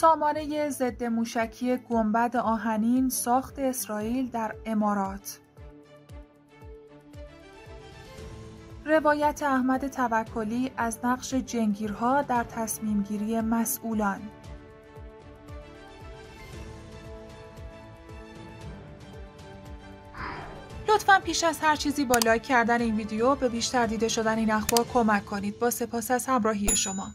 سامانه ضد موشکی گنبد آهنین ساخت اسرائیل در امارات روایت احمد توکلی از نقش جنگیرها در گیری مسئولان لطفا پیش از هر چیزی با لایک کردن این ویدیو به بیشتر دیده شدن این اخبار کمک کنید با سپاس از همراهی شما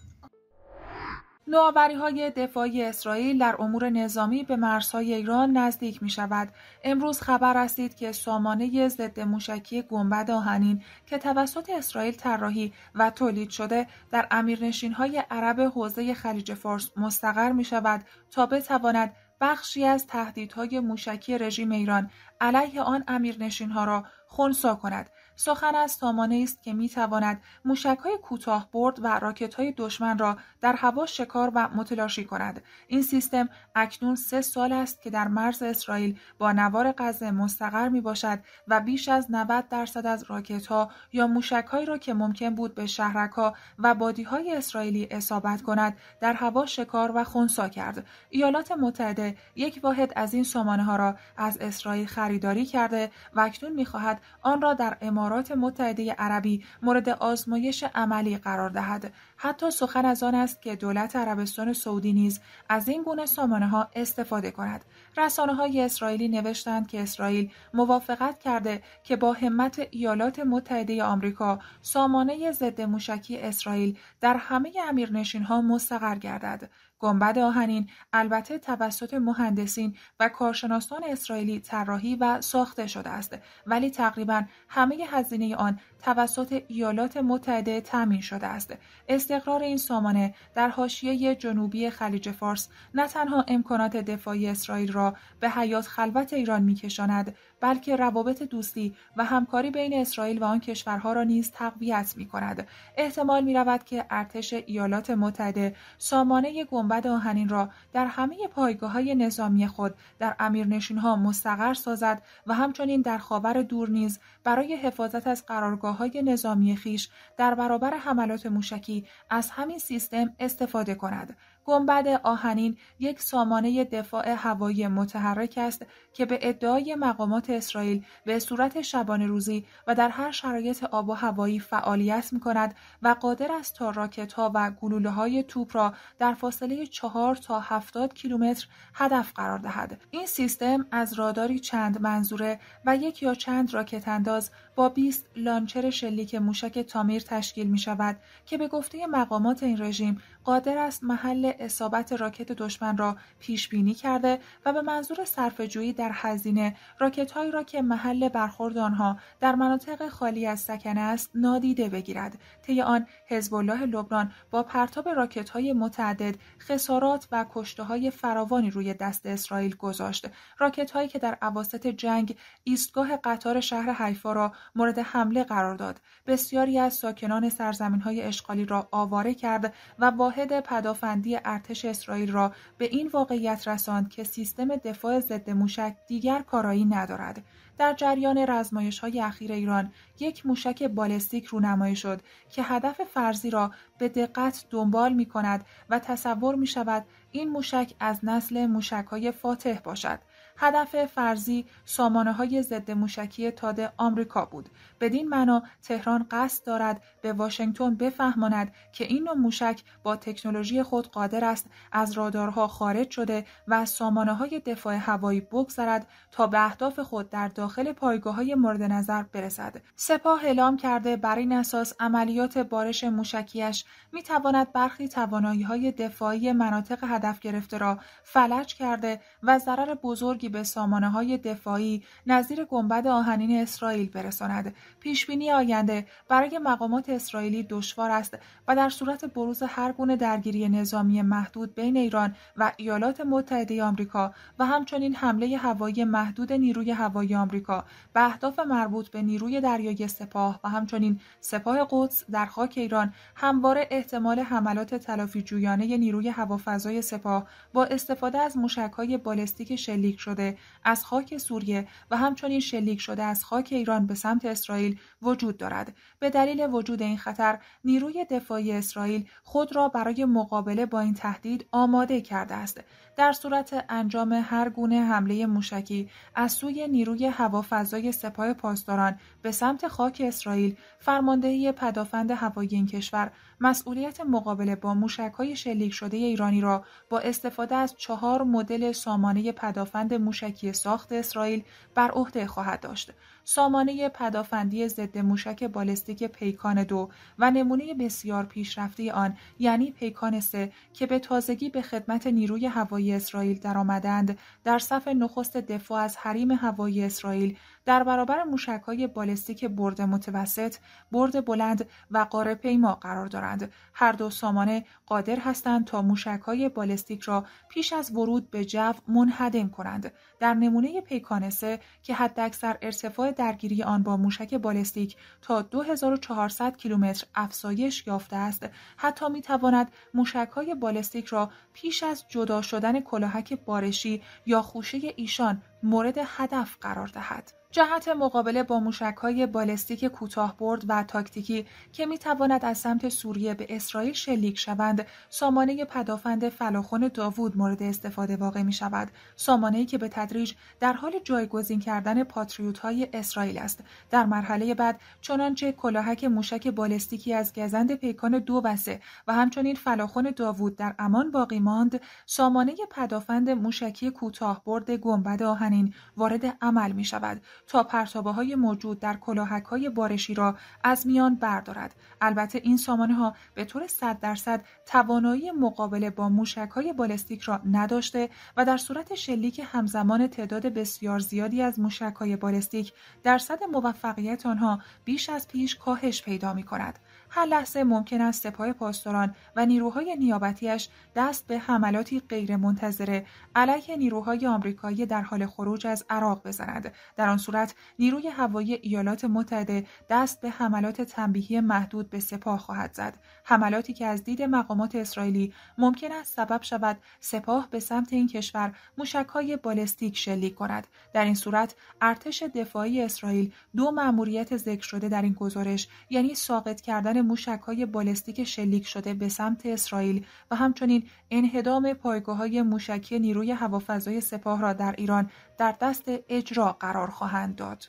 نوابری های دفاعی اسرائیل در امور نظامی به مرزهای ایران نزدیک می شود. امروز خبر رسید که سامانه ضد موشکی گنبد آهنین که توسط اسرائیل طراحی و تولید شده در امیرنشین های عرب حوزه خلیج فارس مستقر می شود تا بتواند بخشی از تهدیدهای موشکی رژیم ایران علیه آن امیرنشین ها را خونسا کند سخن از سامانه است که می تواند موشک های کوتاه برد و راکت های دشمن را در هوا شکار و متلاشی کند. این سیستم اکنون سه سال است که در مرز اسرائیل با نوار غزه مستقر می باشد و بیش از 90 درصد از راکت ها یا موشک را که ممکن بود به شهرک ها و بادی های اسرائیلی اصابت کند در هوا شکار و خونسا کرد. ایالات متحده یک واحد از این سامانه ها را از اسرائیل خریداری کرده و اکنون می خواهد آن را در امارات متحده عربی مورد آزمایش عملی قرار دهد حتی سخن از آن است که دولت عربستان سعودی نیز از این گونه سامانه ها استفاده کند رسانه های اسرائیلی نوشتند که اسرائیل موافقت کرده که با همت ایالات متحده آمریکا سامانه ضد موشکی اسرائیل در همه امیرنشین ها مستقر گردد گنبد آهنین البته توسط مهندسین و کارشناسان اسرائیلی طراحی و ساخته شده است ولی تقریبا همه هزینه آن توسط ایالات متحده تامین شده است. استقرار این سامانه در حاشیه جنوبی خلیج فارس نه تنها امکانات دفاعی اسرائیل را به حیات خلوت ایران میکشاند بلکه روابط دوستی و همکاری بین اسرائیل و آن کشورها را نیز تقویت می کند. احتمال می رود که ارتش ایالات متحده سامانه گنبد آهنین را در همه پایگاه های نظامی خود در امیرنشین ها مستقر سازد و همچنین در خاور دور نیز برای حفاظت از قرارگاه های نظامی خیش در برابر حملات موشکی از همین سیستم استفاده کند گنبد آهنین یک سامانه دفاع هوایی متحرک است که به ادعای مقامات اسرائیل به صورت شبانه روزی و در هر شرایط آب و هوایی فعالیت می کند و قادر است تا راکت ها و گلوله های توپ را در فاصله چهار تا هفتاد کیلومتر هدف قرار دهد. این سیستم از راداری چند منظوره و یک یا چند راکت انداز با 20 لانچر شلیک موشک تامیر تشکیل می شود که به گفته مقامات این رژیم قادر است محل اصابت راکت دشمن را پیش بینی کرده و به منظور صرفهجویی در هزینه راکت را که محل برخورد آنها در مناطق خالی از سکنه است نادیده بگیرد طی آن حزب الله لبنان با پرتاب راکت متعدد خسارات و کشته فراوانی روی دست اسرائیل گذاشت راکت‌هایی که در اواسط جنگ ایستگاه قطار شهر حیفا را مورد حمله قرار داد بسیاری از ساکنان سرزمین اشغالی را آواره کرد و با واحد پدافندی ارتش اسرائیل را به این واقعیت رساند که سیستم دفاع ضد موشک دیگر کارایی ندارد. در جریان رزمایش های اخیر ایران یک موشک بالستیک رونمایی شد که هدف فرضی را به دقت دنبال می کند و تصور می شود این موشک از نسل های فاتح باشد. هدف فرضی سامانه های ضد موشکی تاد آمریکا بود. بدین معنا تهران قصد دارد به واشنگتن بفهماند که این نوع موشک با تکنولوژی خود قادر است از رادارها خارج شده و از سامانه های دفاع هوایی بگذرد تا به اهداف خود در داخل پایگاه های مورد نظر برسد. سپاه اعلام کرده بر این اساس عملیات بارش موشکیش می برخی توانایی های دفاعی مناطق هدف گرفته را فلج کرده و ضرر بزرگی به سامانه های دفاعی نظیر گنبد آهنین اسرائیل برساند. پیشبینی آینده برای مقامات اسرائیلی دشوار است و در صورت بروز هر گونه درگیری نظامی محدود بین ایران و ایالات متحده آمریکا و همچنین حمله هوایی محدود نیروی هوایی آمریکا به اهداف مربوط به نیروی دریایی سپاه و همچنین سپاه قدس در خاک ایران همواره احتمال حملات تلافی جویانه نیروی هوافضای سپاه با استفاده از موشکهای بالستیک شلیک شده از خاک سوریه و همچنین شلیک شده از خاک ایران به سمت اسرائیل وجود دارد به دلیل وجود این خطر نیروی دفاعی اسرائیل خود را برای مقابله با این تهدید آماده کرده است در صورت انجام هر گونه حمله موشکی از سوی نیروی هوافضای سپاه پاسداران به سمت خاک اسرائیل فرماندهی پدافند هوایی این کشور مسئولیت مقابله با های شلیک شده ایرانی را با استفاده از چهار مدل سامانه پدافند موشکی ساخت اسرائیل بر عهده خواهد داشت سامانه پدافندی ضد موشک بالستیک پیکان دو و نمونه بسیار پیشرفته آن یعنی پیکان سه که به تازگی به خدمت نیروی هوایی اسرائیل درآمدند در صف نخست دفاع از حریم هوایی اسرائیل در برابر های بالستیک برد متوسط، برد بلند و قاره پیما قرار دارند. هر دو سامانه قادر هستند تا های بالستیک را پیش از ورود به جو منهدم کنند. در نمونه پیکان سه که حداکثر ارتفاع درگیری آن با موشک بالستیک تا 2400 کیلومتر افزایش یافته است حتی میتواند تواند موشک های بالستیک را پیش از جدا شدن کلاهک بارشی یا خوشه ایشان مورد هدف قرار دهد جهت مقابله با های بالستیک برد و تاکتیکی که میتواند از سمت سوریه به اسرائیل شلیک شوند سامانه پدافند فلاخون داوود مورد استفاده واقع می شود سامانه که به تدریج در حال جایگزین کردن پاتریوت های اسرائیل است در مرحله بعد چنانچه کلاهک موشک بالستیکی از گزند پیکان دو و و همچنین فلاخون داوود در امان باقی ماند سامانه پدافند موشکی برد گنبد آهنین وارد عمل می شود تا پرتابه های موجود در کلاهک های بارشی را از میان بردارد. البته این سامانه ها به طور 100 درصد توانایی مقابله با موشک های بالستیک را نداشته و در صورت شلیک همزمان تعداد بسیار زیادی از موشک های بالستیک درصد موفقیت آنها بیش از پیش کاهش پیدا می کند. هر لحظه ممکن است سپاه پاسداران و نیروهای نیابتیش دست به حملاتی غیرمنتظره علیه نیروهای آمریکایی در حال خروج از عراق بزند در آن صورت نیروی هوایی ایالات متحده دست به حملات تنبیهی محدود به سپاه خواهد زد حملاتی که از دید مقامات اسرائیلی ممکن است سبب شود سپاه به سمت این کشور موشکهای بالستیک شلیک کند در این صورت ارتش دفاعی اسرائیل دو مأموریت ذکر شده در این گزارش یعنی ساقط کردن های بالستیک شلیک شده به سمت اسرائیل و همچنین انهدام های موشکی نیروی هوافضای سپاه را در ایران در دست اجرا قرار خواهند داد.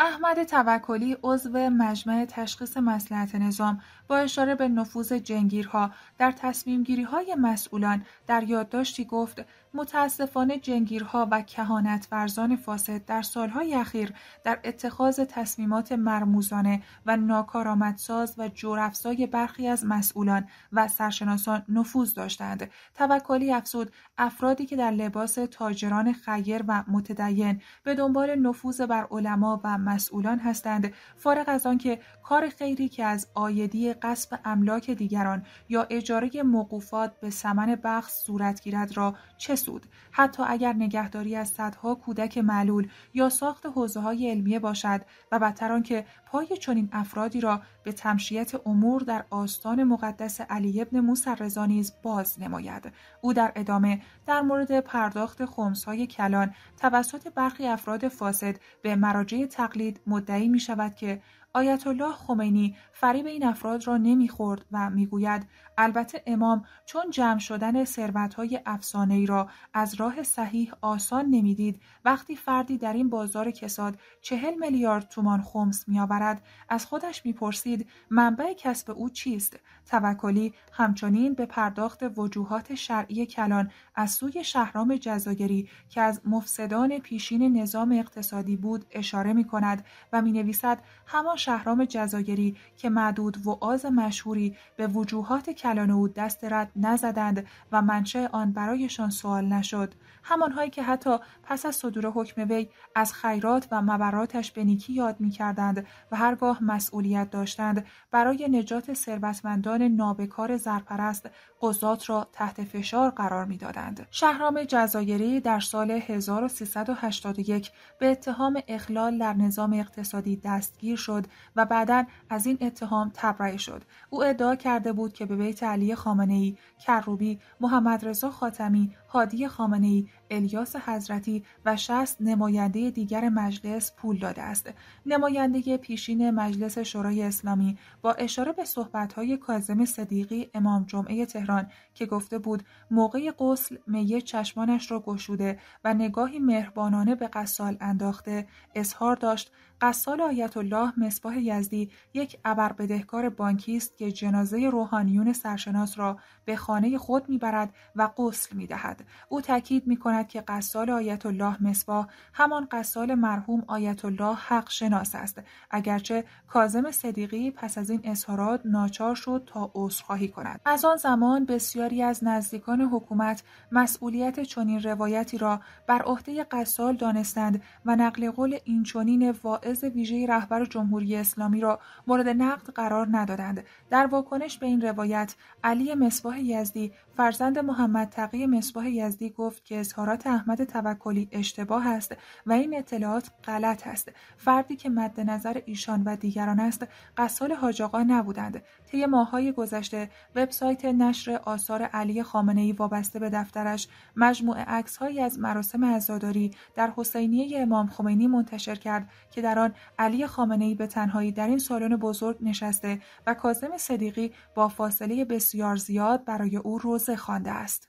احمد توکلی عضو مجمع تشخیص مسلحت نظام با اشاره به نفوذ جنگیرها در تصمیم گیری های مسئولان در یادداشتی گفت متاسفانه جنگیرها و کهانت ورزان فاسد در سالهای اخیر در اتخاذ تصمیمات مرموزانه و ناکارآمدساز و جورافزای برخی از مسئولان و سرشناسان نفوذ داشتند توکلی افزود افرادی که در لباس تاجران خیر و متدین به دنبال نفوذ بر علما و مسئولان هستند فارغ از آنکه کار خیری که از آیدی قصب املاک دیگران یا اجاره موقوفات به سمن بخش صورت گیرد را چه سود حتی اگر نگهداری از صدها کودک معلول یا ساخت حوزه های علمیه باشد و بدتر آنکه پای چنین افرادی را به تمشیت امور در آستان مقدس علی ابن موسر نیز باز نماید او در ادامه در مورد پرداخت های کلان توسط برخی افراد فاسد به مراجع هراکلید مدعی می شود که آیت الله خمینی فریب این افراد را نمیخورد و میگوید البته امام چون جمع شدن ثروتهای افسانه‌ای را از راه صحیح آسان نمیدید وقتی فردی در این بازار کساد چهل میلیارد تومان خمس میآورد از خودش میپرسید منبع کسب او چیست توکلی همچنین به پرداخت وجوهات شرعی کلان از سوی شهرام جزایری که از مفسدان پیشین نظام اقتصادی بود اشاره می کند و می نویسد همان شهرام جزایری که معدود و آز مشهوری به وجوهات کلان او دست رد نزدند و منشه آن برایشان سوال نشد همانهایی که حتی پس از صدور حکم وی از خیرات و مبراتش به نیکی یاد کردند و هرگاه مسئولیت داشتند برای نجات ثروتمندان نابکار زرپرست قضات را تحت فشار قرار دادند. شهرام جزایری در سال 1381 به اتهام اخلال در نظام اقتصادی دستگیر شد و بعدا از این اتهام تبرئه شد او ادعا کرده بود که به بیت علی خامنه ای کروبی محمد رضا خاتمی هادی ای الیاس حضرتی و 60 نماینده دیگر مجلس پول داده است. نماینده پیشین مجلس شورای اسلامی با اشاره به صحبت‌های کازم صدیقی امام جمعه تهران که گفته بود موقع قسل میه چشمانش را گشوده و نگاهی مهربانانه به قصال انداخته اظهار داشت قصال آیت الله مصباح یزدی یک عبر بدهکار بانکی است که جنازه روحانیون سرشناس را به خانه خود میبرد و قسل میدهد او تاکید می کند که قصال آیت الله مصباح همان قصال مرحوم آیت الله حق شناس است اگرچه کازم صدیقی پس از این اظهارات ناچار شد تا عذرخواهی کند از آن زمان بسیاری از نزدیکان حکومت مسئولیت چنین روایتی را بر عهده قصال دانستند و نقل قول این چنین واعظ ویژه رهبر جمهوری اسلامی را مورد نقد قرار ندادند در واکنش به این روایت علی مصباح یزدی فرزند محمد تقی مصباح یزدی گفت که اظهارات احمد توکلی اشتباه است و این اطلاعات غلط است فردی که مد نظر ایشان و دیگران است قصال حاج نبودند طی ماههای گذشته وبسایت نشر آثار علی خامنه ای وابسته به دفترش مجموعه عکسهایی از مراسم عزاداری در حسینیه امام خمینی منتشر کرد که در آن علی خامنه ای به تنهایی در این سالن بزرگ نشسته و کازم صدیقی با فاصله بسیار زیاد برای او روز سه خوانده است